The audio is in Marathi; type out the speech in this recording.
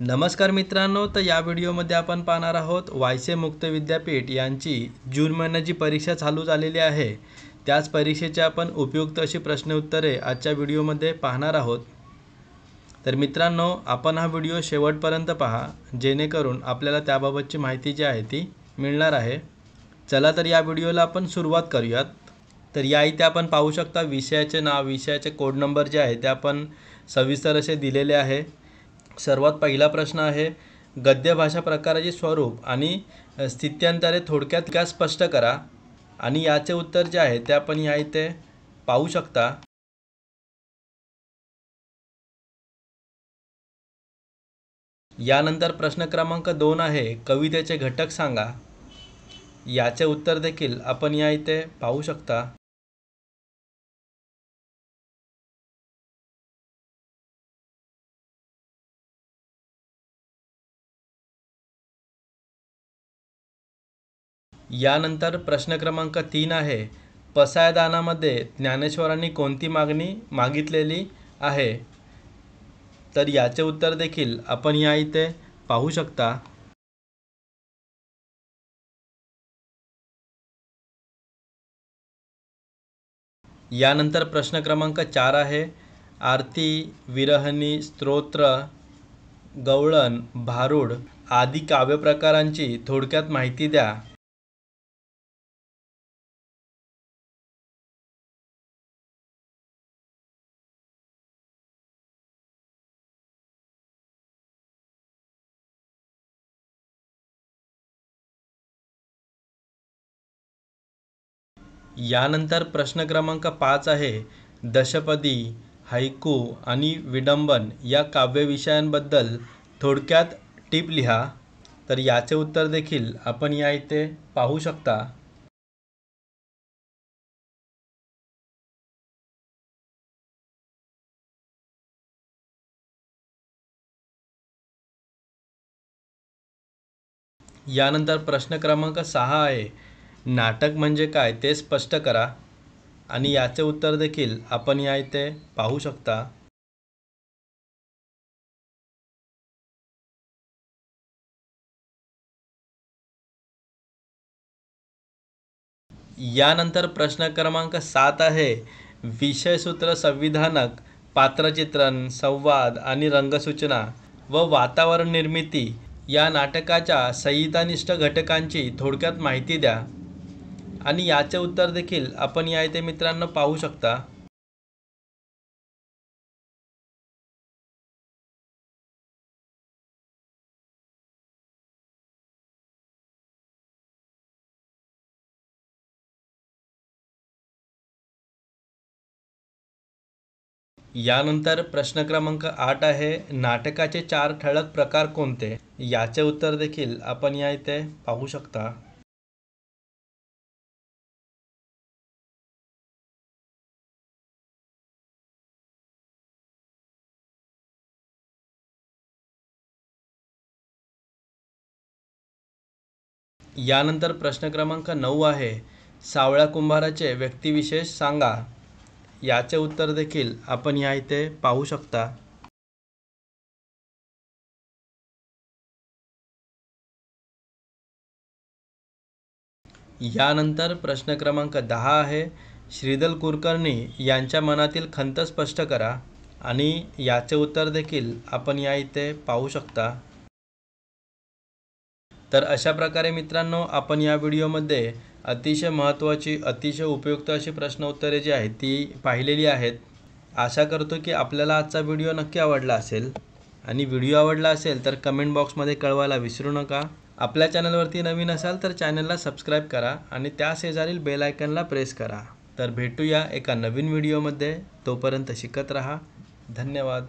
नमस्कार मित्रांनो तर या व्हिडिओमध्ये आपण पाहणार आहोत वायसे मुक्त विद्यापीठ यांची जून जी परीक्षा चालू झालेली आहे त्याच परीक्षेचे आपण उपयुक्त अशी प्रश्न उत्तरे आजच्या व्हिडिओमध्ये पाहणार आहोत तर मित्रांनो आपण हा व्हिडिओ शेवटपर्यंत पहा जेणेकरून आपल्याला त्याबाबतची माहिती जी आहे ती मिळणार आहे चला तर या व्हिडिओला आपण सुरुवात करूयात तर या इथे आपण पाहू शकता विषयाचे नाव विषयाचे कोड नंबर जे आहे ते आपण सविस्तर असे दिलेले आहे सर्वात पहिला प्रश्न आहे गद्य भाषा प्रकाराचे स्वरूप आणि स्थित्यांतरे थोडक्यात का स्पष्ट करा आणि याचे उत्तर जे आहे ते आपण या इथे पाहू शकता यानंतर प्रश्न क्रमांक दोन आहे कवितेचे घटक सांगा याचे उत्तर देखील आपण या इथे पाहू शकता यानंतर प्रश्न क्रमांक तीन आहे पसायदानामध्ये ज्ञानेश्वरांनी कोणती मागणी मागितलेली आहे तर याचे उत्तर देखील आपण या इथे पाहू शकता यानंतर प्रश्न क्रमांक चार आहे आरती विरहणी स्तोत्र गवळण भारूड आदी काव्यप्रकारांची थोडक्यात माहिती द्या यानंतर प्रश्न क्रमांक पाच आहे दशपदी हायकू आणि विडंबन या काव्यविषयांबद्दल थोडक्यात टीप लिहा तर याचे उत्तर देखील आपण या इथे पाहू शकता यानंतर प्रश्न क्रमांक सहा आहे नाटक म्हणजे काय ते स्पष्ट करा आणि याचे उत्तर देखील आपण या इथे पाहू शकता यानंतर प्रश्न क्रमांक सात आहे विषयसूत्र संविधानक पात्रचित्रण संवाद आणि रंगसूचना व वातावरण निर्मिती या नाटकाच्या संहितानिष्ठ घटकांची थोडक्यात माहिती द्या आणि याचे उत्तर देखील आपण या इथे मित्रांनो पाहू शकता यानंतर प्रश्न क्रमांक आठ आहे नाटकाचे चार ठळक प्रकार कोणते याचे उत्तर देखील आपण या इथे पाहू शकता यानंतर प्रश्न क्रमांक नऊ आहे सावळ्या कुंभाराचे व्यक्तिविशेष सांगा याचे उत्तर देखील आपण या इथे पाहू शकता यानंतर प्रश्न क्रमांक दहा आहे श्रीदल कुरकर्णी यांच्या मनातील खंत स्पष्ट करा आणि याचे उत्तर देखील आपण या इथे पाहू शकता तर अशा प्रकारे मित्रांनो आपण या व्हिडिओमध्ये अतिशय महत्त्वाची अतिशय उपयुक्त अशी उत्तरे जी आहेत ती पाहिलेली आहेत आशा करतो की आपल्याला आजचा व्हिडिओ नक्की आवडला असेल आणि व्हिडिओ आवडला असेल तर कमेंट बॉक्समध्ये कळवायला विसरू नका आपल्या चॅनलवरती नवीन असाल तर चॅनलला सबस्क्राईब करा आणि त्या शेजारील बेलायकनला प्रेस करा तर भेटूया एका नवीन व्हिडिओमध्ये तोपर्यंत शिकत रहा धन्यवाद